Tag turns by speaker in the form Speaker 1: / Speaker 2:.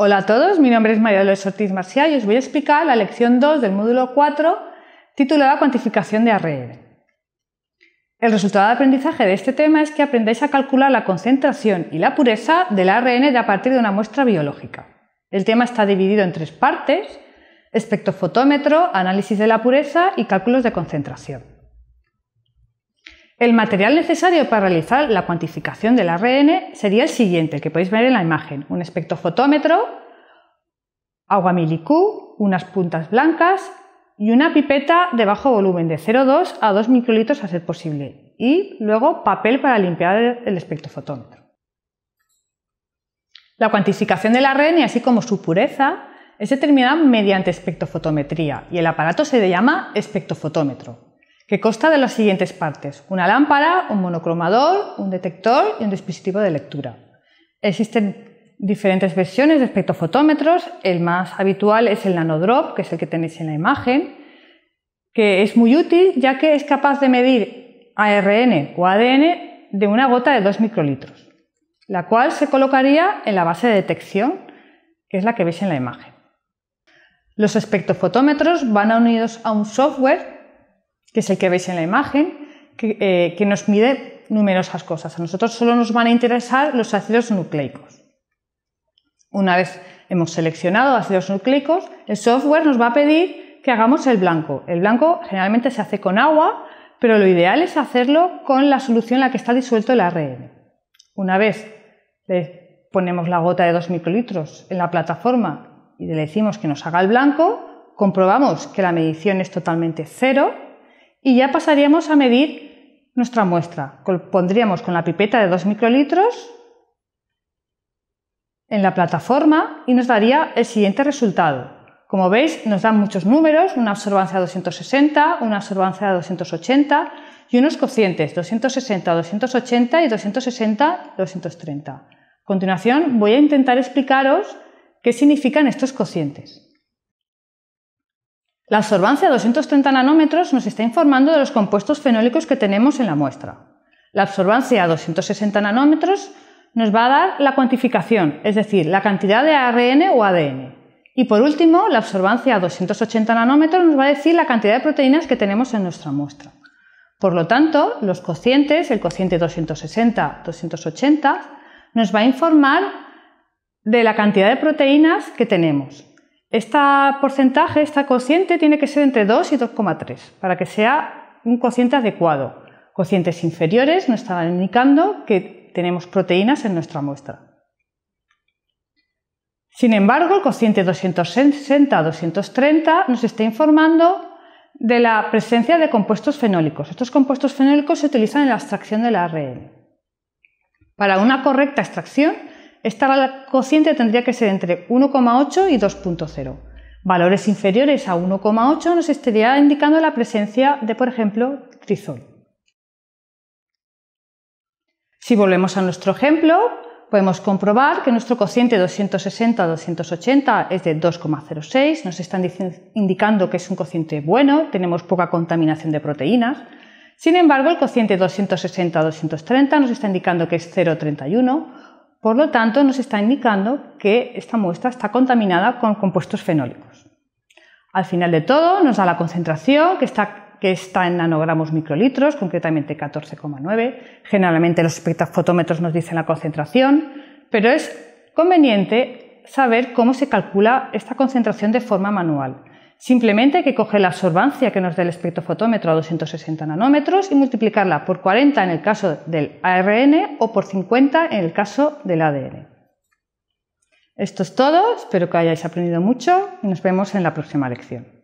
Speaker 1: Hola a todos, mi nombre es María Dolores Ortiz Marcial y os voy a explicar la lección 2 del módulo 4 titulada Cuantificación de ARN. El resultado de aprendizaje de este tema es que aprendáis a calcular la concentración y la pureza del ARN a partir de una muestra biológica. El tema está dividido en tres partes, espectrofotómetro, análisis de la pureza y cálculos de concentración. El material necesario para realizar la cuantificación del ARN sería el siguiente, que podéis ver en la imagen. Un espectrofotómetro, agua milicú, unas puntas blancas y una pipeta de bajo volumen de 0,2 a 2 microlitros a ser posible. Y luego papel para limpiar el espectrofotómetro. La cuantificación del ARN, así como su pureza, es determinada mediante espectrofotometría y el aparato se le llama espectrofotómetro que consta de las siguientes partes. Una lámpara, un monocromador, un detector y un dispositivo de lectura. Existen diferentes versiones de espectrofotómetros. El más habitual es el nanodrop, que es el que tenéis en la imagen, que es muy útil ya que es capaz de medir ARN o ADN de una gota de 2 microlitros, la cual se colocaría en la base de detección, que es la que veis en la imagen. Los espectrofotómetros van unidos a un software que es el que veis en la imagen, eh, que, nos mide numerosas cosas. A nosotros solo nos van a interesar los ácidos nucleicos. Una vez hemos seleccionado ácidos nucleicos, el software nos va a pedir que hagamos el blanco. El blanco generalmente se hace con agua, pero lo ideal es hacerlo con la solución en la que está disuelto el ARN. Una vez le ponemos la gota de 2 microlitros en la plataforma y le decimos que nos haga el blanco, comprobamos que la medición es totalmente cero y ya pasaríamos a medir nuestra muestra. Pondríamos con la pipeta de 2 microlitros en la plataforma y nos daría el siguiente resultado. Como veis, nos dan muchos números, una absorbancia de 260, una absorbancia de 280 y unos cocientes 260, 280 y 260, 230. A continuación, voy a intentar explicaros qué significan estos cocientes. La absorbancia a 230 nanómetros nos está informando de los compuestos fenólicos que tenemos en la muestra. La absorbancia a 260 nanómetros nos va a dar la cuantificación, es decir, la cantidad de ARN o ADN. Y por último, la absorbancia a 280 nanómetros nos va a decir la cantidad de proteínas que tenemos en nuestra muestra. Por lo tanto, los cocientes, el cociente 260-280, nos va a informar de la cantidad de proteínas que tenemos. Este porcentaje, esta cociente, tiene que ser entre 2 y 2,3 para que sea un cociente adecuado. Cocientes inferiores nos están indicando que tenemos proteínas en nuestra muestra. Sin embargo, el cociente 260-230 nos está informando de la presencia de compuestos fenólicos. Estos compuestos fenólicos se utilizan en la extracción del ARN. Para una correcta extracción esta cociente tendría que ser entre 1,8 y 2,0. Valores inferiores a 1,8 nos estaría indicando la presencia de, por ejemplo, trizol. Si volvemos a nuestro ejemplo, podemos comprobar que nuestro cociente 260-280 es de 2,06, nos están indicando que es un cociente bueno, tenemos poca contaminación de proteínas. Sin embargo, el cociente 260-230 nos está indicando que es 0,31 por lo tanto, nos está indicando que esta muestra está contaminada con compuestos fenólicos. Al final de todo, nos da la concentración, que está, en nanogramos microlitros, concretamente 14,9. Generalmente los espectrofotómetros nos dicen la concentración, pero es conveniente saber cómo se calcula esta concentración de forma manual. Simplemente hay que coger la absorbancia que nos da el espectrofotómetro a 260 nanómetros y multiplicarla por 40 en el caso del ARN o por 50 en el caso del ADN. Esto es todo, espero que hayáis aprendido mucho y nos vemos en la próxima lección.